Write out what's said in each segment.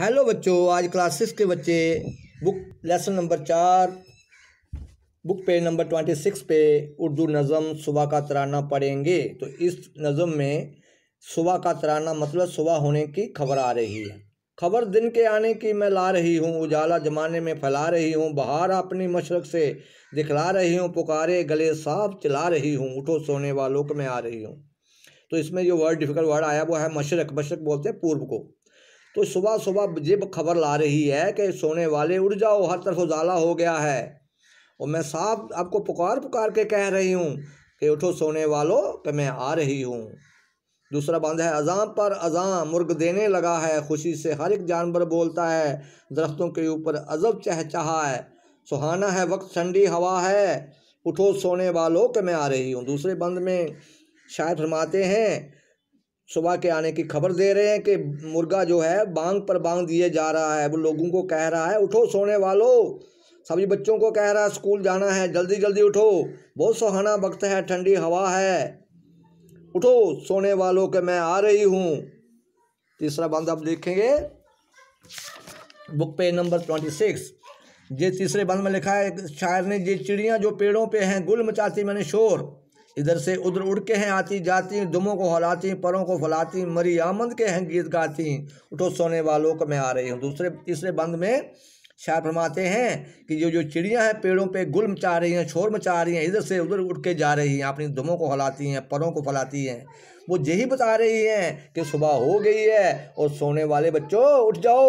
hello बच्चों आज class six के बच्चे बुक लेसन नंबर चार book page number twenty six पे उर्दू नज़म सुबह का तराना पढ़ेंगे तो इस नज़म में सुबह का तराना मतलब सुबह होने की खबर आ रही है खबर दिन के आने की मैं ला रही हूँ उजाला जमाने में फैला रही हूँ बाहर अपनी मशरक से दिखला रही हूँ पुकारे गले साफ चला रही हूँ उठो सोने वालों को मैं आ रही हूँ तो इसमें जो वर्ड डिफिकल्ट वर्ड आया वो है मशरक मशरक बोलते हैं पूर्व को तो सुबह सुबह जिब खबर ला रही है कि सोने वाले उड़ जाओ हर तरफ उजाला हो गया है और मैं साफ आपको पुकार पुकार के कह रही हूँ कि उठो सोने वालों कि मैं आ रही हूँ दूसरा बंद है अजाम पर अजाम मुर्ग देने लगा है खुशी से हर एक जानवर बोलता है दरख्तों के ऊपर अजब चहचहा है सुहाना है वक्त ठंडी हवा है उठो सोने वालों के मैं आ रही हूँ दूसरे बंद में शायद फरमाते हैं सुबह के आने की खबर दे रहे हैं कि मुर्गा जो है बांग पर बांग दिए जा रहा है वो लोगों को कह रहा है उठो सोने वालों सभी बच्चों को कह रहा है स्कूल जाना है जल्दी जल्दी उठो बहुत सुहाना वक्त है ठंडी हवा है उठो सोने वालों के मैं आ रही हूँ तीसरा बंद आप देखेंगे book page number twenty six ये तीसरे बंद में लिखा है शायर ने ये चिड़िया जो पेड़ों पे हैं गुल मचाती मैंने शोर इधर से उधर उड़ के हैं आती जाती दुमों को हलाती परों को फलाती मरी आमंद के हैं गीत गाती उठो सोने वालों को मैं आ रही हूँ दूसरे तीसरे बंद में शायद फरमाते हैं कि जो जो चिड़ियाँ हैं पेड़ों पे गुल मचा रही हैं छोर मचा रही हैं इधर से उधर उठ के जा रही हैं अपनी दुमों को हलाती हैं परों को फैलाती हैं वो यही बता रही हैं कि सुबह हो गई है और सोने वाले बच्चों उठ जाओ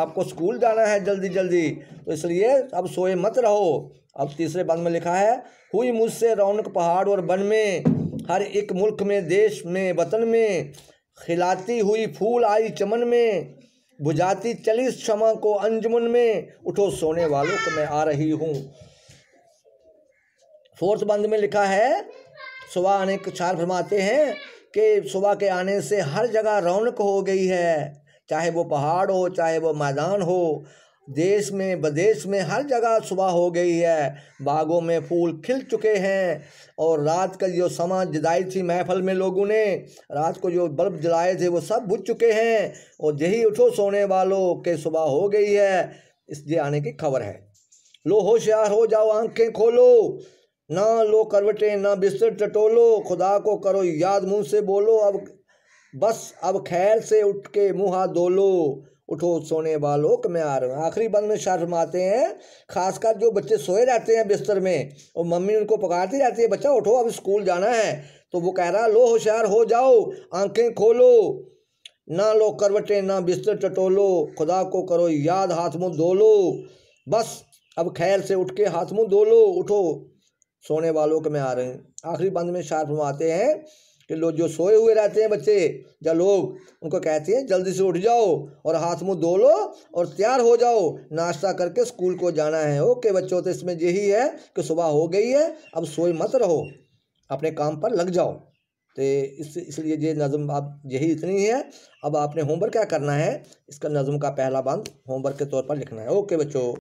आपको स्कूल जाना है जल्दी जल्दी तो इसलिए अब सोए मत रहो अब तीसरे बंद में लिखा है हुई मुझसे रौनक पहाड़ और वन में हर एक मुल्क में देश में वतन में खिलाती हुई फूल आई चमन में बुझाती चली क्षमा को अंजुमन में उठो सोने वालों को मैं आ रही हूँ फोर्थ बंद में लिखा है सुबह आने के चार फरमाते हैं कि सुबह के आने से हर जगह रौनक हो गई है चाहे वो पहाड़ हो चाहे वो मैदान हो देश में विदेश में हर जगह सुबह हो गई है बागों में फूल खिल चुके हैं और रात का जो समा जदाई थी महफल में लोगों ने रात को जो बल्ब जलाए थे वो सब बुझ चुके हैं और यही उठो सोने वालों के सुबह हो गई है इसलिए आने की खबर है लो होशियार हो जाओ आंखें खोलो ना लो करवटें ना बिस्तर टटोलो खुदा को करो याद मुँह से बोलो अब बस अब खैर से उठ के मुँह हाथ धो लो उठो सोने के मैं आ रहा हूँ आखिरी बंद में शर्म आते हैं खासकर जो बच्चे सोए रहते हैं बिस्तर में और मम्मी उनको पकड़ती रहती है बच्चा उठो अब स्कूल जाना है तो वो कह रहा लो होशियार हो जाओ आंखें खोलो ना लो करवटें ना बिस्तर टटोलो खुदा को करो याद हाथ मुँह धो लो बस अब खैर से उठ के हाथ मुँह धो लो उठो सोने वालों के में आ रहे हैं आखिरी बंद में शाह आते हैं कि लोग जो सोए हुए रहते हैं बच्चे या लोग उनको कहते हैं जल्दी से उठ जाओ और हाथ मुंह धो लो और तैयार हो जाओ नाश्ता करके स्कूल को जाना है ओके बच्चों तो इसमें यही है कि सुबह हो गई है अब सोए मत रहो अपने काम पर लग जाओ तो इस इसलिए ये नज़म आप यही इतनी है अब आपने होमवर्क क्या करना है इसका नज़म का पहला बंद होमवर्क के तौर पर लिखना है ओके बच्चों